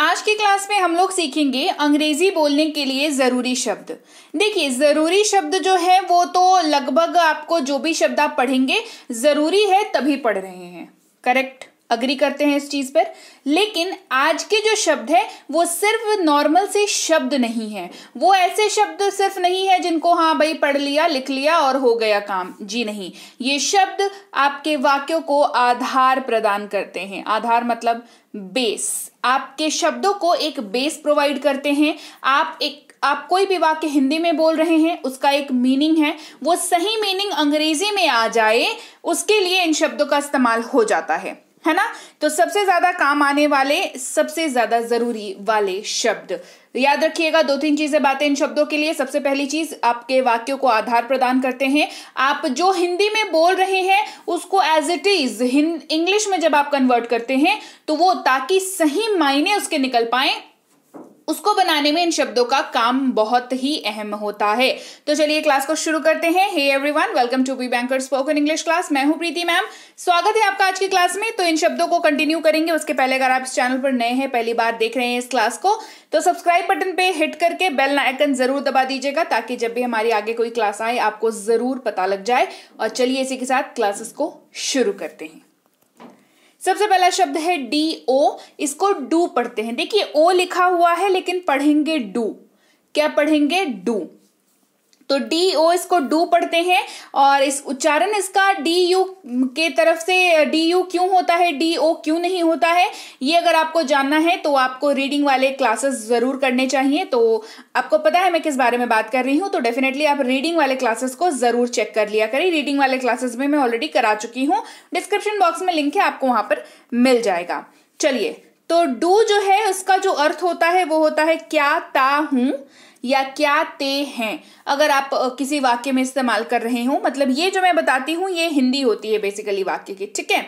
आज की क्लास में हम लोग सीखेंगे अंग्रेजी बोलने के लिए ज़रूरी शब्द देखिए ज़रूरी शब्द जो है वो तो लगभग आपको जो भी शब्द आप पढ़ेंगे ज़रूरी है तभी पढ़ रहे हैं करेक्ट अग्री करते हैं इस चीज़ पर लेकिन आज के जो शब्द है वो सिर्फ नॉर्मल से शब्द नहीं है वो ऐसे शब्द सिर्फ नहीं है जिनको हाँ भाई पढ़ लिया लिख लिया और हो गया काम जी नहीं ये शब्द आपके वाक्यों को आधार प्रदान करते हैं आधार मतलब बेस आपके शब्दों को एक बेस प्रोवाइड करते हैं आप एक आप कोई भी वाक्य हिंदी में बोल रहे हैं उसका एक मीनिंग है वो सही मीनिंग अंग्रेजी में आ जाए उसके लिए इन शब्दों का इस्तेमाल हो जाता है है ना तो सबसे ज्यादा काम आने वाले सबसे ज्यादा जरूरी वाले शब्द याद रखिएगा दो तीन चीजें बातें इन शब्दों के लिए सबसे पहली चीज आपके वाक्यों को आधार प्रदान करते हैं आप जो हिंदी में बोल रहे हैं उसको एज इट इज इंग्लिश में जब आप कन्वर्ट करते हैं तो वो ताकि सही मायने उसके निकल पाए उसको बनाने में इन शब्दों का काम बहुत ही अहम होता है तो चलिए क्लास को शुरू करते हैं hey everyone welcome to be banker spoken English class मैं हूं प्रीति मैम स्वागत है आपका आज की क्लास में तो इन शब्दों को कंटिन्यू करेंगे उसके पहले अगर आप इस चैनल पर नए हैं पहली बार देख रहे हैं इस क्लास को तो सब्सक्राइब बटन पे हिट करके बेल आइकन जरूर दबा दीजिएगा ताकि जब भी हमारी आगे कोई क्लास आए आपको जरूर पता लग जाए और चलिए इसी के साथ क्लासेस को शुरू करते हैं सबसे पहला शब्द है डी ओ इसको डू पढ़ते हैं देखिए ओ लिखा हुआ है लेकिन पढ़ेंगे डू क्या पढ़ेंगे डू तो डी ओ इसको डू पढ़ते हैं और इस उच्चारण इसका डी यू के तरफ से डी यू क्यों होता है डी ओ क्यों नहीं होता है ये अगर आपको जानना है तो आपको रीडिंग वाले क्लासेस ज़रूर करने चाहिए तो आपको पता है मैं किस बारे में बात कर रही हूँ तो डेफिनेटली आप रीडिंग वाले क्लासेस को ज़रूर चेक कर लिया करें रीडिंग वाले क्लासेस में मैं ऑलरेडी करा चुकी हूँ डिस्क्रिप्शन बॉक्स में लिंक है आपको वहाँ पर मिल जाएगा चलिए तो डू जो है उसका जो अर्थ होता है वो होता है क्या ता हूँ या क्या ते हैं अगर आप किसी वाक्य में इस्तेमाल कर रहे हो मतलब ये जो मैं बताती हूँ ये हिंदी होती है बेसिकली वाक्य की ठीक है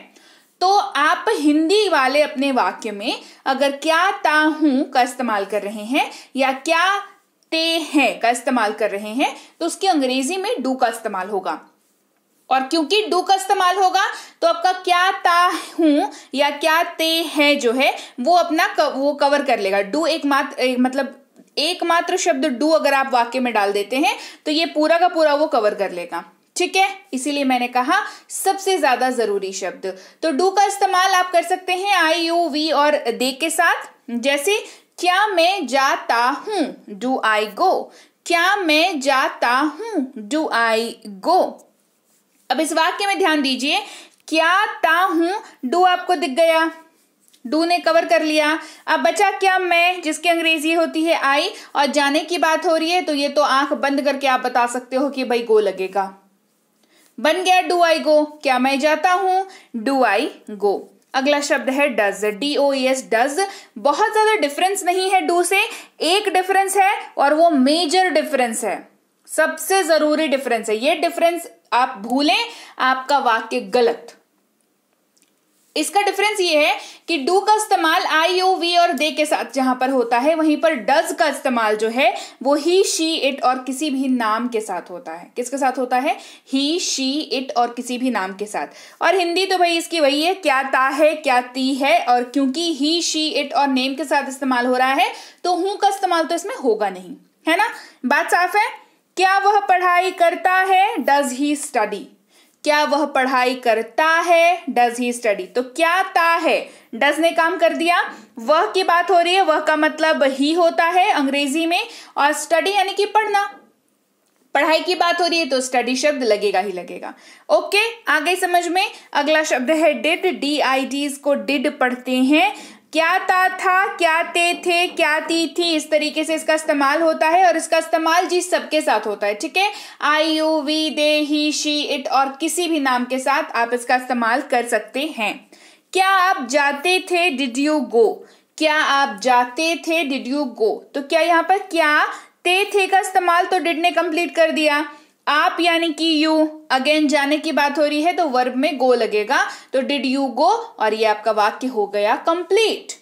तो आप हिंदी वाले अपने वाक्य में अगर क्या ता हूं का इस्तेमाल कर रहे हैं या क्या ते हैं का इस्तेमाल कर रहे हैं तो उसकी अंग्रेजी में डू का इस्तेमाल होगा और क्योंकि डू का इस्तेमाल होगा तो आपका क्या ता हूं या क्या ते है जो है वो अपना वो कवर कर लेगा डू एक मात्र मतलब एकमात्र शब्द डू अगर आप वाक्य में डाल देते हैं तो ये पूरा का पूरा वो कवर कर लेगा ठीक है इसीलिए मैंने कहा सबसे ज्यादा जरूरी शब्द तो डू का इस्तेमाल आप कर सकते हैं आई यू वी और दे के साथ जैसे क्या मैं जाता हूं डू आई गो क्या मैं जाता हूं डू आई गो अब इस वाक्य में ध्यान दीजिए क्या ता हूं डू आपको दिख गया डू ने कवर कर लिया अब बचा क्या मैं जिसकी अंग्रेजी होती है आई और जाने की बात हो रही है तो ये तो आंख बंद करके आप बता सकते हो कि भाई गो लगेगा बन गया डू आई गो क्या मैं जाता हूं डू आई गो अगला शब्द है does D O S does बहुत ज्यादा डिफरेंस नहीं है डू से एक डिफरेंस है और वो मेजर डिफरेंस है सबसे जरूरी डिफरेंस है ये डिफरेंस आप भूलें आपका वाक्य गलत इसका डिफरेंस ये है कि डू का इस्तेमाल आई ओ वी और दे के साथ जहां पर होता है वहीं पर डज का इस्तेमाल जो है वो ही शी इट और किसी भी नाम के साथ होता है किसके साथ होता है ही शी इट और किसी भी नाम के साथ और हिंदी तो भाई इसकी वही है क्या ता है क्या ती है और क्योंकि ही शी इट और नेम के साथ इस्तेमाल हो रहा है तो हूं का इस्तेमाल तो इसमें होगा नहीं है ना बात साफ है क्या वह पढ़ाई करता है डज ही स्टडी क्या वह पढ़ाई करता है डज ही स्टडी तो क्या ता है डज ने काम कर दिया वह की बात हो रही है वह का मतलब ही होता है अंग्रेजी में और स्टडी यानी कि पढ़ना पढ़ाई की बात हो रही है तो स्टडी शब्द लगेगा ही लगेगा ओके आगे समझ में अगला शब्द है डिड डी आई डी को डिड पढ़ते हैं क्या ता था क्या ते थे क्या ती थी इस तरीके से इसका इस्तेमाल होता है और इसका इस्तेमाल जी सबके साथ होता है ठीक है I you we they he she it और किसी भी नाम के साथ आप इसका इस्तेमाल कर सकते हैं क्या आप जाते थे डिड यू गो क्या आप जाते थे डिड यू गो तो क्या यहाँ पर क्या ते थे का इस्तेमाल तो डिड ने कंप्लीट कर दिया आप यानी कि यू अगेन जाने की बात हो रही है तो वर्ब में गो लगेगा तो डिड यू गो और ये आपका वाक्य हो गया कंप्लीट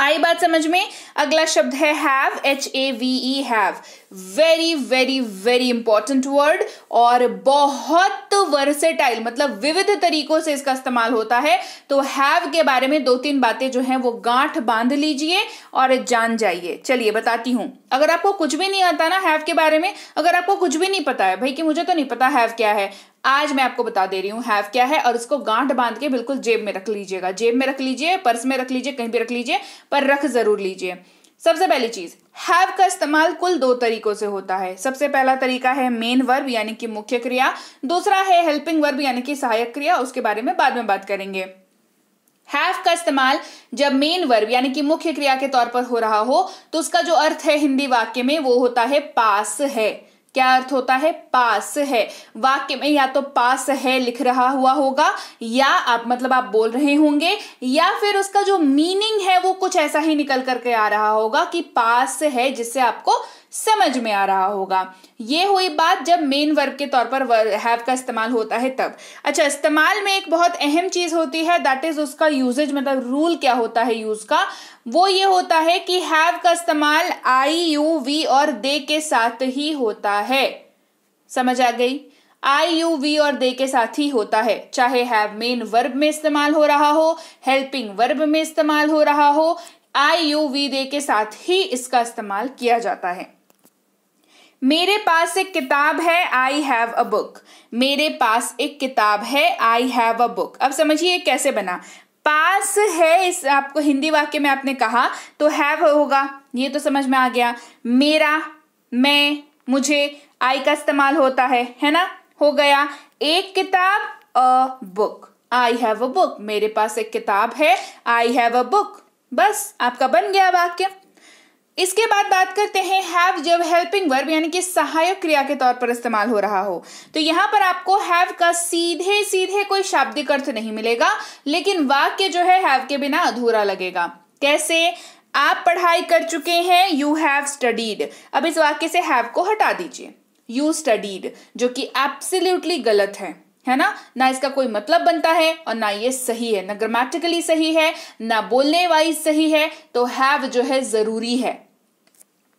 आई बात समझ में अगला शब्द है have H A V E have very very very important word और बहुत वर्सेटाइल मतलब विविध तरीकों से इसका इस्तेमाल होता है तो हैव के बारे में दो तीन बातें जो हैं वो गांठ बांध लीजिए और जान जाइए चलिए बताती हूँ अगर आपको कुछ भी नहीं आता ना हैव के बारे में अगर आपको कुछ भी नहीं पता है भाई कि मुझे तो नहीं पता हैव क्या है आज मैं आपको बता दे रही हूँ हैव क्या है और इसको गांठ बांध के बिल्कुल जेब में रख लीजिएगा जेब में रख लीजिए पर्स में रख लीजिए कहीं भी रख लीजिए पर रख जरूर लीजिए सबसे पहली चीज हैव का इस्तेमाल कुल दो तरीकों से होता है सबसे पहला तरीका है मेन वर्ब यानी कि मुख्य क्रिया दूसरा है हेल्पिंग वर्ब यानी कि सहायक क्रिया उसके बारे में बाद में बात करेंगे हैव का इस्तेमाल जब मेन वर्ब यानी कि मुख्य क्रिया के तौर पर हो रहा हो तो उसका जो अर्थ है हिंदी वाक्य में वो होता है पास है क्या अर्थ होता है पास है वाक्य में या तो पास है लिख रहा हुआ होगा या आप मतलब आप बोल रहे होंगे या फिर उसका जो मीनिंग है वो कुछ ऐसा ही निकल करके आ रहा होगा कि पास है जिससे आपको समझ में आ रहा होगा ये हुई बात जब मेन वर्ब के तौर पर हैव का इस्तेमाल होता है तब अच्छा इस्तेमाल में एक बहुत अहम चीज होती है दैट इज उसका यूजेज मतलब रूल क्या होता है यूज का वो ये होता है कि हैव का इस्तेमाल आई यू वी और दे के साथ ही होता होता है समझ आ गई आई यू वी और दे के साथ ही होता है चाहे हैव मेन वर्ब में इस्तेमाल हो रहा हो हेल्पिंग वर्ब में इस्तेमाल हो रहा हो आई यू वी दे के साथ ही इसका इस्तेमाल किया जाता है मेरे पास एक किताब है आई हैव अ बुक मेरे पास एक किताब है आई हैव अ बुक अब समझिए कैसे बना पास है इस आपको हिंदी वाक्य में आपने कहा तो हैव होगा ये तो समझ में आ गया मेरा मैं मुझे आई का इस्तेमाल होता है है ना हो गया एक किताब a book I have a book मेरे पास एक किताब है आई हैव अ बुक बस आपका बन गया वाक्य इसके बाद बात करते हैं हैव जब हेल्पिंग वर्ब यानी कि सहायक क्रिया के तौर पर इस्तेमाल हो रहा हो तो यहां पर आपको हैव का सीधे सीधे कोई शाब्दिक अर्थ नहीं मिलेगा लेकिन वाक्य जो है हैव के बिना अधूरा लगेगा कैसे आप पढ़ाई कर चुके हैं यू हैव स्टडीड अब इस वाक्य से हैव को हटा दीजिए यू स्टडीड जो कि एब्सोल्युटली गलत है है ना ना इसका कोई मतलब बनता है और ना ये सही है ना ग्रामेटिकली सही है ना बोलने वाइज सही है तो हैव जो है जरूरी है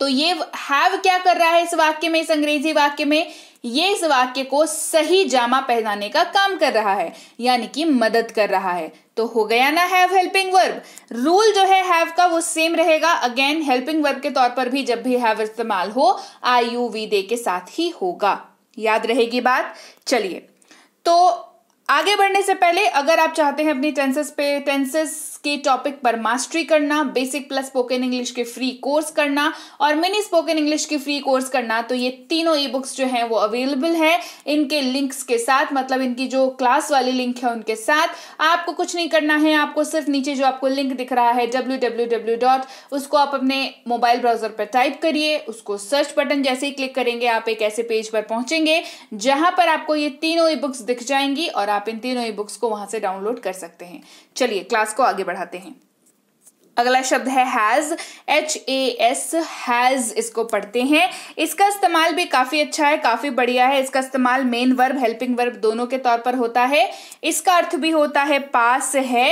तो ये हैव क्या कर रहा है इस वाक्य में इस अंग्रेजी वाक्य में ये इस वाक्य को सही जामा पहनाने का काम कर रहा है यानी कि मदद कर रहा है तो हो गया ना हैव हेल्पिंग वर्ब रूल जो है हैव का वो सेम रहेगा अगेन हेल्पिंग वर्ब के तौर पर भी जब भी हैव इस्तेमाल हो आई यू वी दे के साथ ही होगा याद रहेगी बात चलिए तो आगे बढ़ने से पहले अगर आप चाहते हैं अपनी टेंसेस पे टेंसेस के टॉपिक पर मास्टरी करना बेसिक प्लस स्पोकन इंग्लिश के फ्री कोर्स करना और मिनी स्पोकन इंग्लिश की फ्री कोर्स करना तो ये तीनों ई बुक्स जो हैं वो अवेलेबल है इनके लिंक्स के साथ मतलब इनकी जो क्लास वाली लिंक है उनके साथ आपको कुछ नहीं करना है आपको सिर्फ नीचे जो आपको लिंक दिख रहा है डब्ल्यू डॉट उसको आप अपने मोबाइल ब्राउजर पर टाइप करिए उसको सर्च बटन जैसे ही क्लिक करेंगे आप एक ऐसे पेज पर पहुंचेंगे जहां पर आपको ये तीनों ई बुक्स दिख जाएंगी और आप इन तीनों ई बुक्स को वहां से डाउनलोड कर सकते हैं चलिए क्लास को आगे बढ़ाते हैं अगला शब्द है has H A S has इसको पढ़ते हैं इसका इस्तेमाल भी काफ़ी अच्छा है काफ़ी बढ़िया है इसका इस्तेमाल मेन वर्ब हेल्पिंग वर्ब दोनों के तौर पर होता है इसका अर्थ भी होता है पास है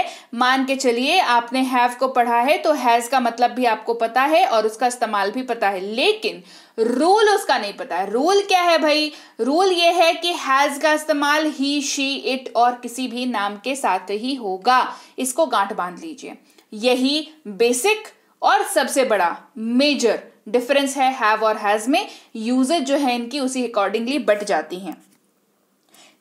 मान के चलिए आपने हैव को पढ़ा है तो हैज़ का मतलब भी आपको पता है और उसका इस्तेमाल भी पता है लेकिन रूल उसका नहीं पता है रूल क्या है भाई रूल ये है कि हैज का इस्तेमाल ही शी इट और किसी भी नाम के साथ ही होगा इसको गांठ बांध लीजिए यही बेसिक और सबसे बड़ा मेजर डिफरेंस है हैव और हैज में यूजेज जो है इनकी उसी अकॉर्डिंगली बट जाती हैं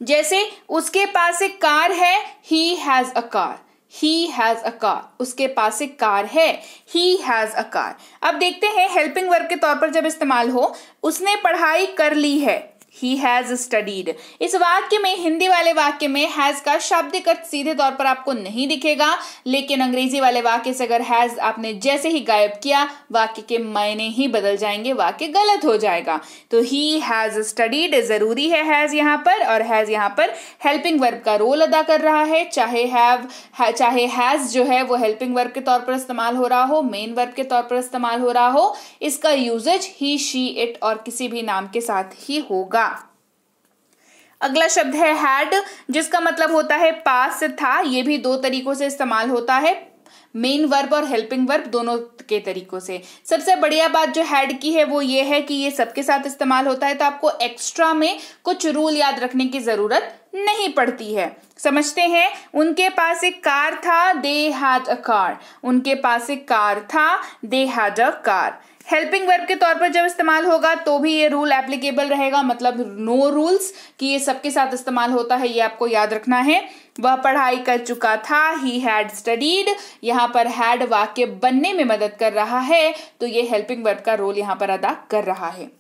जैसे उसके पास एक कार है he has a car he has a car उसके पास एक कार है ही हैज अ कार अब देखते हैं हेल्पिंग वर्ब के तौर पर जब इस्तेमाल हो उसने पढ़ाई कर ली है ही हैज स्टडीड इस वाक्य में हिंदी वाले वाक्य में हैज का शब्द अर्थ सीधे तौर पर आपको नहीं दिखेगा लेकिन अंग्रेजी वाले वाक्य से अगर हैज आपने जैसे ही गायब किया वाक्य के मायने ही बदल जाएंगे वाक्य गलत हो जाएगा तो ही हैज स्टडीड जरूरी है हैज यहाँ पर और हैज यहाँ पर हेल्पिंग वर्ब का रोल अदा कर रहा है चाहे हैव है, चाहे हैज जो है वो हेल्पिंग वर्ब के तौर पर इस्तेमाल हो रहा हो मेन वर्ब के तौर पर इस्तेमाल हो रहा हो इसका यूजेज ही शी इट और किसी भी नाम के साथ ही होगा अगला शब्द है हैड जिसका मतलब होता है पास था ये भी दो तरीकों से इस्तेमाल होता है मेन वर्ब और हेल्पिंग वर्ब दोनों के तरीकों से सबसे बढ़िया बात जो हैड की है वो ये है कि ये सबके साथ इस्तेमाल होता है तो आपको एक्स्ट्रा में कुछ रूल याद रखने की ज़रूरत नहीं पड़ती है समझते हैं उनके पास एक कार था दे हैड अ कार उनके पास एक कार था they had a car helping verb के तौर पर जब इस्तेमाल होगा तो भी ये रूल एप्लीकेबल रहेगा मतलब नो रूल्स कि ये सबके साथ इस्तेमाल होता है ये आपको याद रखना है वह पढ़ाई कर चुका था ही हैड स्टडीड यहाँ पर हैड वाक्य बनने में मदद कर रहा है तो ये हेल्पिंग वर्ब का रोल यहाँ पर अदा कर रहा है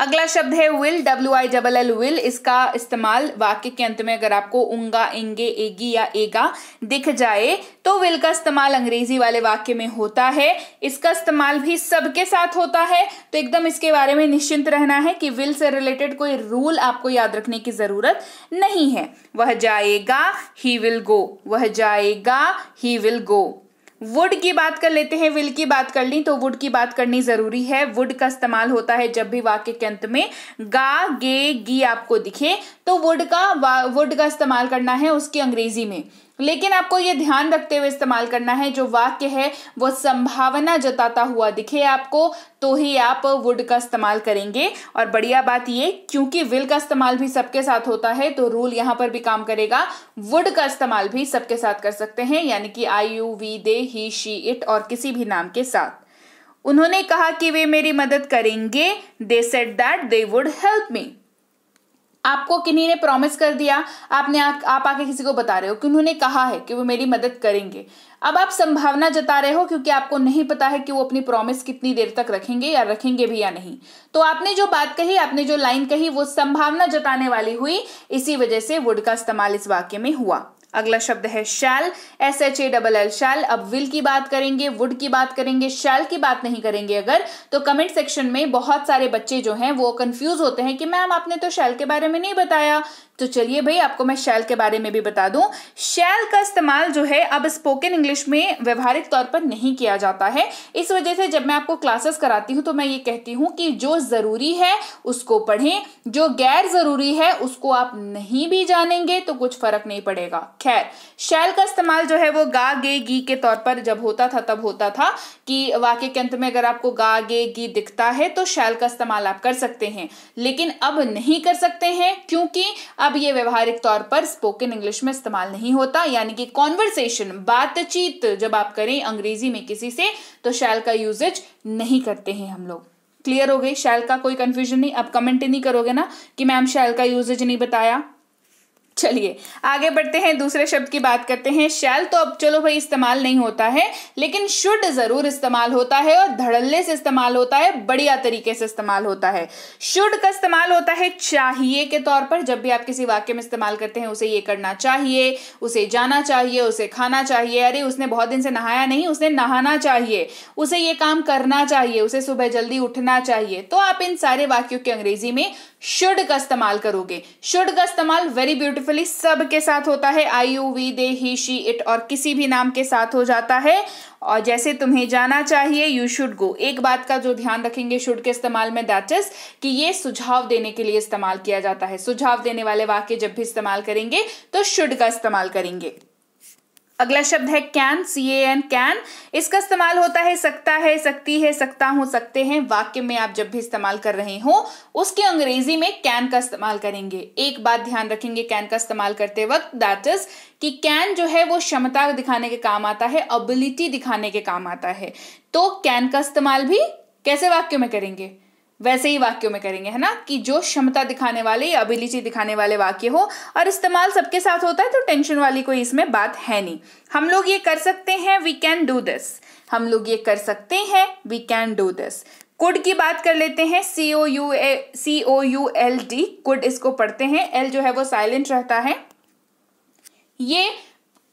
अगला शब्द है will W I double L will इसका इस्तेमाल वाक्य के अंत में अगर आपको उंगा इंगे एगी या एगा दिख जाए तो विल का इस्तेमाल अंग्रेजी वाले वाक्य में होता है इसका इस्तेमाल भी सबके साथ होता है तो एकदम इसके बारे में निश्चिंत रहना है कि विल से रिलेटेड कोई रूल आपको याद रखने की जरूरत नहीं है वह जाएगा ही विल गो वह जाएगा ही विल गो वुड की बात कर लेते हैं विल की बात कर ली तो वुड की बात करनी जरूरी है वुड का इस्तेमाल होता है जब भी वाक्य के अंत में गा गे गी आपको दिखे तो वुड का वुड का इस्तेमाल करना है उसकी अंग्रेजी में लेकिन आपको ये ध्यान रखते हुए इस्तेमाल करना है जो वाक्य है वो संभावना जताता हुआ दिखे आपको तो ही आप वुड का इस्तेमाल करेंगे और बढ़िया बात ये क्योंकि विल का इस्तेमाल भी सबके साथ होता है तो रूल यहां पर भी काम करेगा वुड का इस्तेमाल भी सबके साथ कर सकते हैं यानी कि I you we they he she it और किसी भी नाम के साथ उन्होंने कहा कि वे मेरी मदद करेंगे they said that they would help me आपको किन्हीं ने प्रॉमिस कर दिया आपने आ, आप आके किसी को बता रहे हो कि उन्होंने कहा है कि वो मेरी मदद करेंगे अब आप संभावना जता रहे हो क्योंकि आपको नहीं पता है कि वो अपनी प्रॉमिस कितनी देर तक रखेंगे या रखेंगे भी या नहीं तो आपने जो बात कही आपने जो लाइन कही वो संभावना जताने वाली हुई इसी वजह से वुड का इस्तेमाल इस वाक्य में हुआ अगला शब्द है shall S H A double L shall अब विल की बात करेंगे वुड की बात करेंगे शैल की बात नहीं करेंगे अगर तो कमेंट सेक्शन में बहुत सारे बच्चे जो हैं वो कंफ्यूज होते हैं कि मैम आपने तो शैल के बारे में नहीं बताया तो चलिए भाई आपको मैं शैल के बारे में भी बता दूं शैल का इस्तेमाल जो है अब स्पोकन इंग्लिश में व्यवहारिक तौर पर नहीं किया जाता है इस वजह से जब मैं आपको क्लासेस कराती हूं तो मैं ये कहती हूं कि जो ज़रूरी है उसको पढ़ें जो गैर ज़रूरी है उसको आप नहीं भी जानेंगे तो कुछ फ़र्क नहीं पड़ेगा खैर शैल का इस्तेमाल जो है वो गा गे गी के तौर पर जब होता था तब होता था कि वाक्य के अंत में अगर आपको गा गे गी दिखता है तो शैल का इस्तेमाल आप कर सकते हैं लेकिन अब नहीं कर सकते हैं क्योंकि अब ये व्यवहारिक तौर पर स्पोकन इंग्लिश में इस्तेमाल नहीं होता यानी कि कॉन्वर्सेशन बातचीत जब आप करें अंग्रेजी में किसी से तो शैल का यूजेज नहीं करते हैं हम लोग क्लियर हो गई शैल का कोई कंफ्यूजन नहीं अब कमेंट नहीं करोगे ना कि मैम शैल का यूजेज नहीं बताया चलिए आगे बढ़ते हैं दूसरे शब्द की बात करते हैं शैल तो अब चलो भाई इस्तेमाल नहीं होता है लेकिन शुड जरूर इस्तेमाल होता है और धड़ल्ले से इस्तेमाल होता है बढ़िया तरीके से इस्तेमाल होता है शुड का इस्तेमाल होता है चाहिए के तौर पर जब भी आप किसी वाक्य में इस्तेमाल करते हैं उसे ये करना चाहिए उसे जाना चाहिए उसे खाना चाहिए अरे उसने बहुत दिन से नहाया नहीं उसने नहाना चाहिए उसे ये काम करना चाहिए उसे सुबह जल्दी उठना चाहिए तो आप इन सारे वाक्यों के अंग्रेजी में शुड का इस्तेमाल करोगे शुड का इस्तेमाल वेरी ब्यूटिफुल सक्सेसफुली सब के साथ होता है I you we they he she it और किसी भी नाम के साथ हो जाता है और जैसे तुम्हें जाना चाहिए यू शुड गो एक बात का जो ध्यान रखेंगे शुड के इस्तेमाल में दैट इज कि ये सुझाव देने के लिए इस्तेमाल किया जाता है सुझाव देने वाले वाक्य जब भी इस्तेमाल करेंगे तो शुड का इस्तेमाल करेंगे अगला शब्द है can C A N can इसका इस्तेमाल होता है सकता है सकती है सकता हूं सकते हैं वाक्य में आप जब भी इस्तेमाल कर रहे हो उसके अंग्रेजी में कैन का इस्तेमाल करेंगे एक बात ध्यान रखेंगे कैन का इस्तेमाल करते वक्त दैट इज कि कैन जो है वो क्षमता दिखाने के काम आता है अबिलिटी दिखाने के काम आता है तो कैन का इस्तेमाल भी कैसे वाक्य में करेंगे वैसे ही वाक्यों में करेंगे है ना कि जो क्षमता दिखाने वाले या अभिलिचि दिखाने वाले वाक्य हो और इस्तेमाल सबके साथ होता है तो टेंशन वाली कोई इसमें बात है नहीं हम लोग ये कर सकते हैं वी कैन डू दिस हम लोग ये कर सकते हैं we can do this could की बात कर लेते हैं C O U A C O U L D could इसको पढ़ते हैं एल जो है वो साइलेंट रहता है ये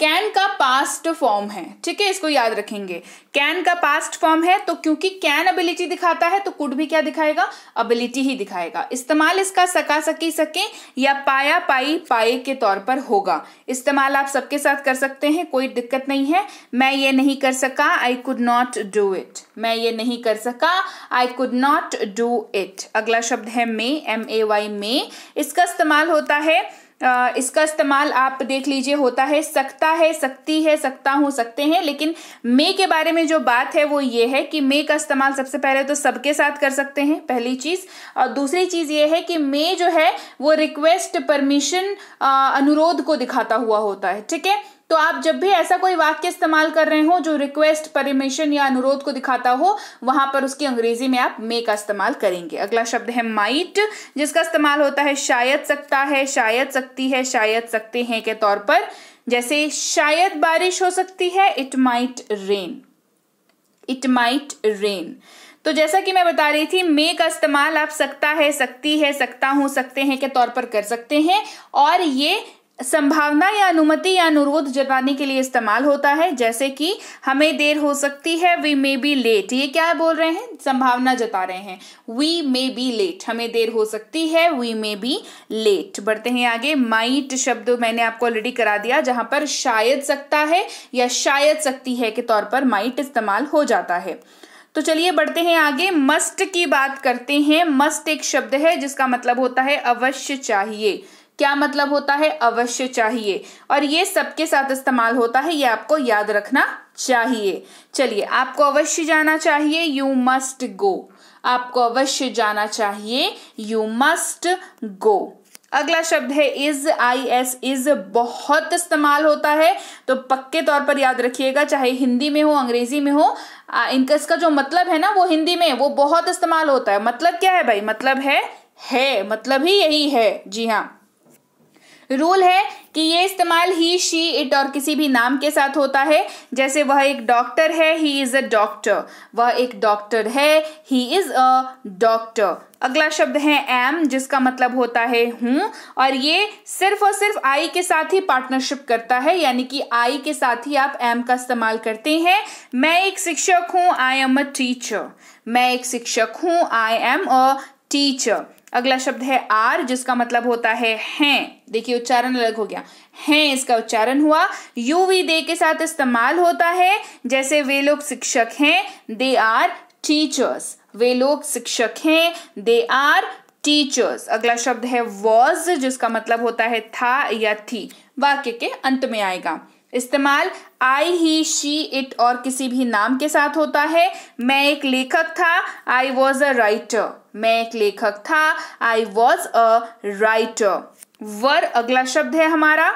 कैन का पास्ट फॉर्म है ठीक है इसको याद रखेंगे कैन का पास्ट फॉर्म है तो क्योंकि कैन अबिलिटी दिखाता है तो कुड भी क्या दिखाएगा अबिलिटी ही दिखाएगा इस्तेमाल इसका सका सकी सके या पाया पाई पाए के तौर पर होगा इस्तेमाल आप सबके साथ कर सकते हैं कोई दिक्कत नहीं है मैं ये नहीं कर सका I could not do it मैं ये नहीं कर सका I could not do it अगला शब्द है मे एम ए वाई मे इसका इस्तेमाल होता है इसका इस्तेमाल आप देख लीजिए होता है सकता है सकती है सकता हूँ सकते हैं लेकिन मे के बारे में जो बात है वो ये है कि मे का इस्तेमाल सबसे पहले तो सबके साथ कर सकते हैं पहली चीज़ और दूसरी चीज़ ये है कि मे जो है वो रिक्वेस्ट परमिशन अनुरोध को दिखाता हुआ होता है ठीक है तो आप जब भी ऐसा कोई वाक्य इस्तेमाल कर रहे हो जो रिक्वेस्ट परमिशन या अनुरोध को दिखाता हो वहां पर उसकी अंग्रेजी में आप मे का इस्तेमाल करेंगे अगला शब्द है माइट जिसका इस्तेमाल होता है शायद सकता है शायद सकती है शायद सकते हैं के तौर पर जैसे शायद बारिश हो सकती है it might rain it might rain तो जैसा कि मैं बता रही थी मे का इस्तेमाल आप सकता है सकती है सकता हूं सकते हैं के तौर पर कर सकते हैं और ये संभावना या अनुमति या अनुरोध जताने के लिए इस्तेमाल होता है जैसे कि हमें देर हो सकती है वी मे बी लेट ये क्या बोल रहे हैं संभावना जता रहे हैं वी मे बी लेट हमें देर हो सकती है वी मे बी लेट बढ़ते हैं आगे माइट शब्द मैंने आपको ऑलरेडी करा दिया जहां पर शायद सकता है या शायद सकती है के तौर पर माइट इस्तेमाल हो जाता है तो चलिए बढ़ते हैं आगे मस्ट की बात करते हैं मस्ट एक शब्द है जिसका मतलब होता है अवश्य चाहिए क्या मतलब होता है अवश्य चाहिए और ये सबके साथ इस्तेमाल होता है ये आपको याद रखना चाहिए चलिए आपको अवश्य जाना चाहिए यू मस्ट गो आपको अवश्य जाना चाहिए यू मस्ट गो अगला शब्द है इज आई एस इज बहुत इस्तेमाल होता है तो पक्के तौर पर याद रखिएगा चाहे हिंदी में हो अंग्रेजी में हो इनका इसका जो मतलब है ना वो हिंदी में वो बहुत इस्तेमाल होता है मतलब क्या है भाई मतलब है है मतलब ही यही है जी हाँ रूल है कि ये इस्तेमाल ही शी इट और किसी भी नाम के साथ होता है जैसे वह एक डॉक्टर है ही इज़ अ डॉक्टर वह एक डॉक्टर है ही इज़ अ डॉक्टर अगला शब्द है एम जिसका मतलब होता है हूँ और ये सिर्फ और सिर्फ आई के साथ ही पार्टनरशिप करता है यानी कि आई के साथ ही आप एम का इस्तेमाल करते हैं मैं एक शिक्षक हूँ आई एम अ टीचर मैं एक शिक्षक हूँ आई एम अ टीचर अगला शब्द है आर जिसका मतलब होता है हैं देखिए उच्चारण अलग हो गया हैं इसका उच्चारण हुआ यू वी दे के साथ इस्तेमाल होता है जैसे वे लोग शिक्षक हैं दे आर टीचर्स वे लोग शिक्षक हैं दे आर टीचर्स अगला शब्द है वॉज जिसका मतलब होता है था या थी वाक्य के अंत में आएगा इस्तेमाल आई ही शी इट और किसी भी नाम के साथ होता है मैं एक लेखक था आई वॉज अ राइटर मैं एक लेखक था आई वॉज अ राइटर वर अगला शब्द है हमारा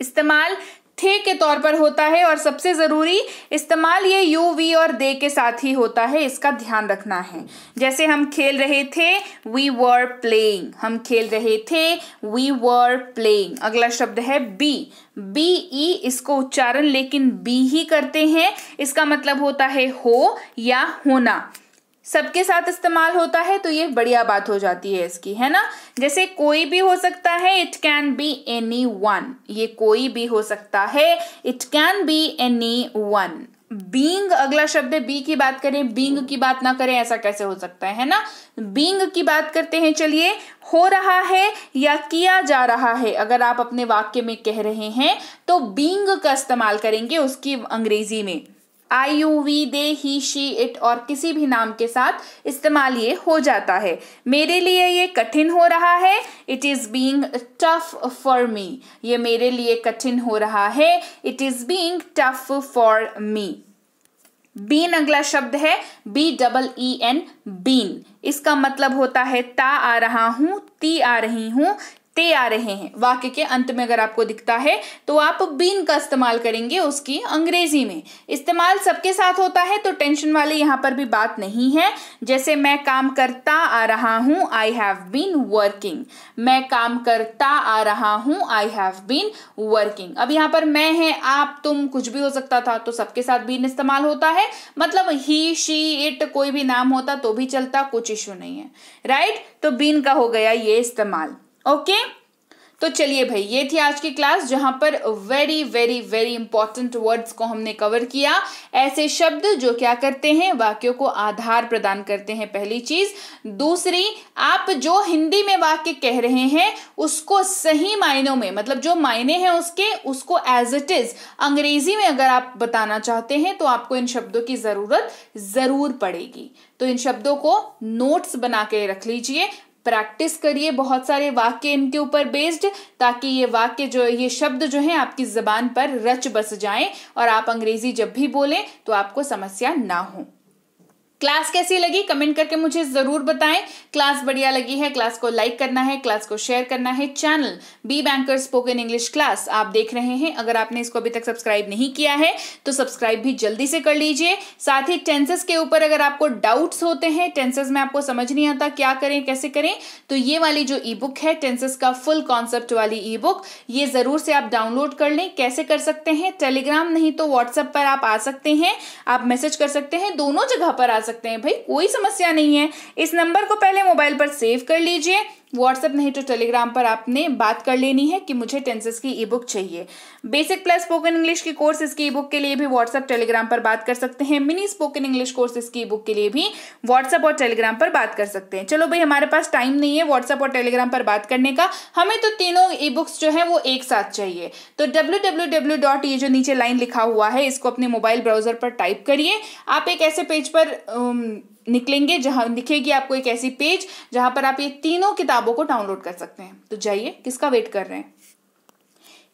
इस्तेमाल थे के तौर पर होता है और सबसे ज़रूरी इस्तेमाल ये यू वी और दे के साथ ही होता है इसका ध्यान रखना है जैसे हम खेल रहे थे वी वर प्लेइंग हम खेल रहे थे वी वर प्लेइंग अगला शब्द है बी बी ई इसको उच्चारण लेकिन बी ही करते हैं इसका मतलब होता है हो या होना सबके साथ इस्तेमाल होता है तो ये बढ़िया बात हो जाती है इसकी है ना जैसे कोई भी हो सकता है it can be anyone ये कोई भी हो सकता है it can be anyone being अगला शब्द है बी की बात करें बींग की बात ना करें ऐसा कैसे हो सकता है है ना बींग की बात करते हैं चलिए हो रहा है या किया जा रहा है अगर आप अपने वाक्य में कह रहे हैं तो बींग का इस्तेमाल करेंगे उसकी अंग्रेजी में I you we they he she it और किसी भी नाम के साथ इस्तेमाल ये हो जाता है मेरे लिए ये कठिन हो रहा है it is being tough for me ये मेरे लिए कठिन हो रहा है it is being tough for me been अगला शब्द है B double E N been इसका मतलब होता है ता आ रहा हूं ती आ रही हूं ते आ रहे हैं वाक्य के अंत में अगर आपको दिखता है तो आप बीन का इस्तेमाल करेंगे उसकी अंग्रेजी में इस्तेमाल सबके साथ होता है तो टेंशन वाले यहाँ पर भी बात नहीं है जैसे मैं काम करता आ रहा हूँ आई हैव बीन वर्किंग मैं काम करता आ रहा हूँ आई हैव बीन वर्किंग अब यहाँ पर मैं है आप तुम कुछ भी हो सकता था तो सबके साथ बीन इस्तेमाल होता है मतलब ही शी इट कोई भी नाम होता तो भी चलता कुछ इशू नहीं है राइट तो बीन का हो गया ये इस्तेमाल ओके तो चलिए भाई ये थी आज की क्लास जहां पर very very very important words को हमने कवर किया ऐसे शब्द जो क्या करते हैं वाक्यों को आधार प्रदान करते हैं पहली चीज दूसरी आप जो हिंदी में वाक्य कह रहे हैं उसको सही मायनों में मतलब जो मायने हैं उसके उसको एज इट इज अंग्रेजी में अगर आप बताना चाहते हैं तो आपको इन शब्दों की जरूरत जरूर पड़ेगी तो इन शब्दों को नोट्स बना के रख लीजिए प्रैक्टिस करिए बहुत सारे वाक्य इनके ऊपर बेस्ड ताकि ये वाक्य जो ये शब्द जो हैं आपकी ज़बान पर रच बस जाएं और आप अंग्रेज़ी जब भी बोलें तो आपको समस्या ना हो क्लास कैसी लगी कमेंट करके मुझे ज़रूर बताएं क्लास बढ़िया लगी है क्लास को लाइक करना है क्लास को शेयर करना है channel be banker spoken English class आप देख रहे हैं अगर आपने इसको अभी तक सब्सक्राइब नहीं किया है तो सब्सक्राइब भी जल्दी से कर लीजिए साथ ही टेंसेस के ऊपर अगर आपको डाउट्स होते हैं टेंसेस में आपको समझ नहीं आता क्या करें कैसे करें तो ये वाली जो ई बुक है टेंसेस का फुल कॉन्सेप्ट वाली ई बुक ये ज़रूर से आप डाउनलोड कर लें कैसे कर सकते हैं टेलीग्राम नहीं तो व्हाट्सएप पर आप आ सकते हैं आप मैसेज कर सकते हैं दोनों जगह पर आ सकते हैं भाई कोई समस्या नहीं है इस नंबर को पहले मोबाइल पर सेव कर लीजिए व्हाट्सअप नहीं तो टेलीग्राम पर आपने बात कर लेनी है कि मुझे टेंसेस की ई बुक चाहिए बेसिक प्लस स्पोकन इंग्लिश की कोर्स इसकी ई बुक के लिए भी व्हाट्सएप टेलीग्राम पर बात कर सकते हैं मिनी स्पोकन इंग्लिश कोर्स इसकी ई बुक के लिए भी व्हाट्सएप और टेलीग्राम पर बात कर सकते हैं चलो भाई हमारे पास टाइम नहीं है व्हाट्सएप और टेलीग्राम पर बात करने का हमें तो तीनों ई बुक्स जो है वो एक साथ चाहिए तो डब्ल्यू ये जो नीचे लाइन लिखा हुआ है इसको अपने मोबाइल ब्राउजर पर टाइप करिए आप एक ऐसे पेज पर um, निकलेंगे जहां दिखेगी आपको एक ऐसी पेज जहां पर आप ये तीनों किताबों को डाउनलोड कर सकते हैं तो जाइए किसका वेट कर रहे हैं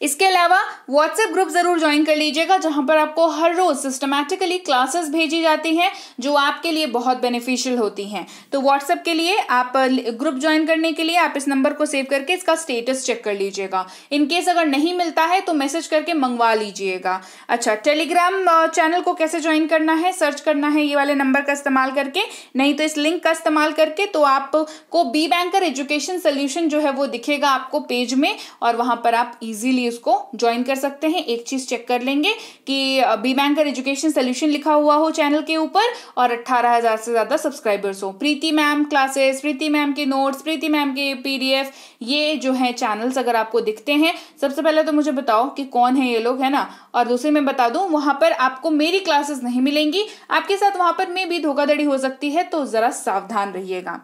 इसके अलावा व्हाट्सएप ग्रुप जरूर ज्वाइन कर लीजिएगा जहां पर आपको हर रोज सिस्टमैटिकली क्लासेस भेजी जाती हैं जो आपके लिए बहुत बेनिफिशियल होती हैं तो व्हाट्सएप के लिए आप ग्रुप ज्वाइन करने के लिए आप इस नंबर को सेव करके इसका स्टेटस चेक कर लीजिएगा इनकेस अगर नहीं मिलता है तो मैसेज करके मंगवा लीजिएगा अच्छा टेलीग्राम चैनल को कैसे ज्वाइन करना है सर्च करना है ये वाले नंबर का इस्तेमाल करके नहीं तो इस लिंक का इस्तेमाल करके तो आपको बी बैंकर एजुकेशन सोल्यूशन जो है वो दिखेगा आपको पेज में और वहां पर आप इजिली भी इसको ज्वाइन कर सकते हैं एक चीज चेक कर लेंगे कि बी बैंकर एजुकेशन सोल्यूशन लिखा हुआ हो चैनल के ऊपर और अट्ठारह हजार से ज्यादा सब्सक्राइबर्स हो Preeti ma'am classes Preeti ma'am के नोट्स प्रीति मैम के पीडीएफ ये जो है चैनल्स अगर आपको दिखते हैं सबसे पहले तो मुझे बताओ कि कौन है ये लोग है ना और दूसरे मैं बता दूं वहां पर आपको मेरी क्लासेस नहीं मिलेंगी आपके साथ वहां पर मे भी धोखाधड़ी हो सकती है तो जरा सावधान रहिएगा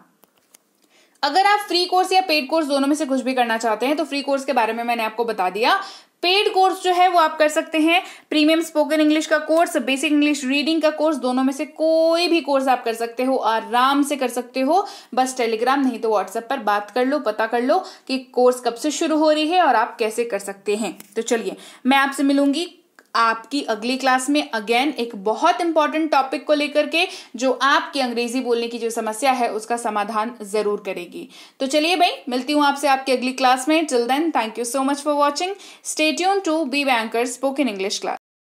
अगर आप फ्री कोर्स या पेड कोर्स दोनों में से कुछ भी करना चाहते हैं तो फ्री कोर्स के बारे में मैंने आपको बता दिया पेड कोर्स जो है वो आप कर सकते हैं प्रीमियम स्पोकन इंग्लिश का कोर्स बेसिक इंग्लिश रीडिंग का कोर्स दोनों में से कोई भी कोर्स आप कर सकते हो आराम से कर सकते हो बस टेलीग्राम नहीं तो व्हाट्सएप पर बात कर लो पता कर लो कि कोर्स कब से शुरू हो रही है और आप कैसे कर सकते हैं तो चलिए मैं आपसे मिलूंगी आपकी अगली क्लास में अगेन एक बहुत इंपॉर्टेंट टॉपिक को लेकर के जो आपकी अंग्रेजी बोलने की जो समस्या है उसका समाधान जरूर करेगी तो चलिए भाई मिलती हूँ आपसे आपकी अगली क्लास में till then thank you so much for watching stay tuned to be banker spoken English class